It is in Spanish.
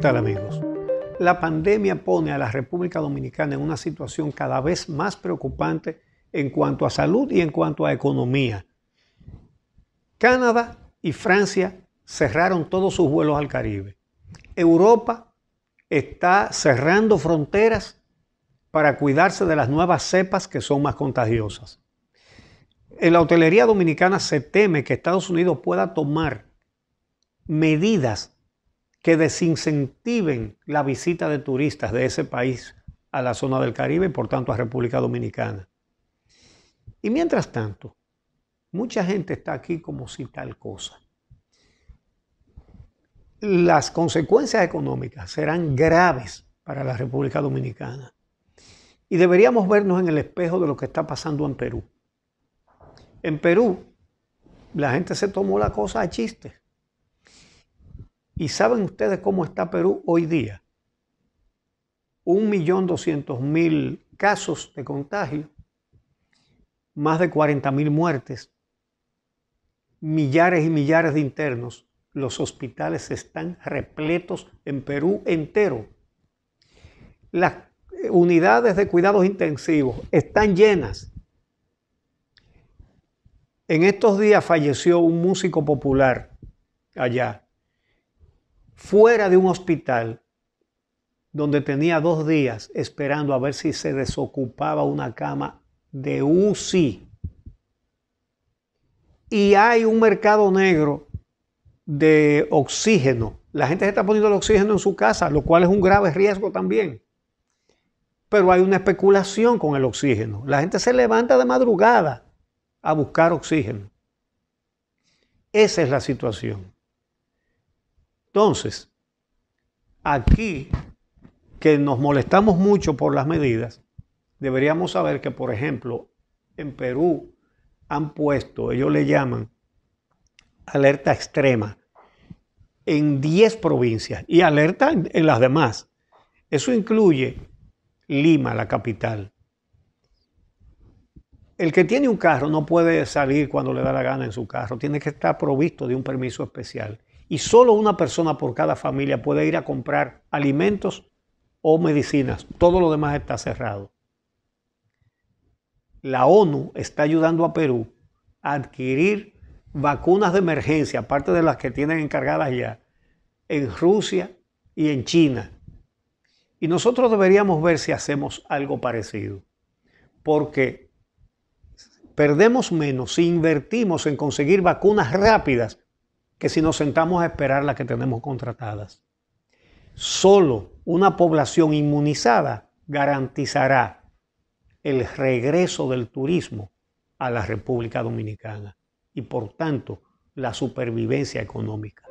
tal amigos? La pandemia pone a la República Dominicana en una situación cada vez más preocupante en cuanto a salud y en cuanto a economía. Canadá y Francia cerraron todos sus vuelos al Caribe. Europa está cerrando fronteras para cuidarse de las nuevas cepas que son más contagiosas. En la hotelería dominicana se teme que Estados Unidos pueda tomar medidas que desincentiven la visita de turistas de ese país a la zona del Caribe y por tanto a República Dominicana. Y mientras tanto, mucha gente está aquí como si tal cosa. Las consecuencias económicas serán graves para la República Dominicana. Y deberíamos vernos en el espejo de lo que está pasando en Perú. En Perú, la gente se tomó la cosa a chistes. ¿Y saben ustedes cómo está Perú hoy día? 1.200.000 casos de contagio, más de 40.000 muertes, millares y millares de internos. Los hospitales están repletos en Perú entero. Las eh, unidades de cuidados intensivos están llenas. En estos días falleció un músico popular allá, fuera de un hospital donde tenía dos días esperando a ver si se desocupaba una cama de UCI. Y hay un mercado negro de oxígeno. La gente se está poniendo el oxígeno en su casa, lo cual es un grave riesgo también. Pero hay una especulación con el oxígeno. La gente se levanta de madrugada a buscar oxígeno. Esa es la situación. Entonces, aquí que nos molestamos mucho por las medidas, deberíamos saber que, por ejemplo, en Perú han puesto, ellos le llaman alerta extrema, en 10 provincias y alerta en, las demás. Eso incluye Lima, la capital. El que tiene un carro no puede salir cuando le da la gana en su carro, tiene que estar provisto de un permiso especial y solo una persona por cada familia puede ir a comprar alimentos o medicinas. Todo lo demás está cerrado. La ONU está ayudando a Perú a adquirir vacunas de emergencia, aparte de las que tienen encargadas ya, en Rusia y en China. Y nosotros deberíamos ver si hacemos algo parecido, porque perdemos menos si invertimos en conseguir vacunas rápidas que si nos sentamos a esperar las que tenemos contratadas. Solo una población inmunizada garantizará el regreso del turismo a la República Dominicana y por tanto la supervivencia económica.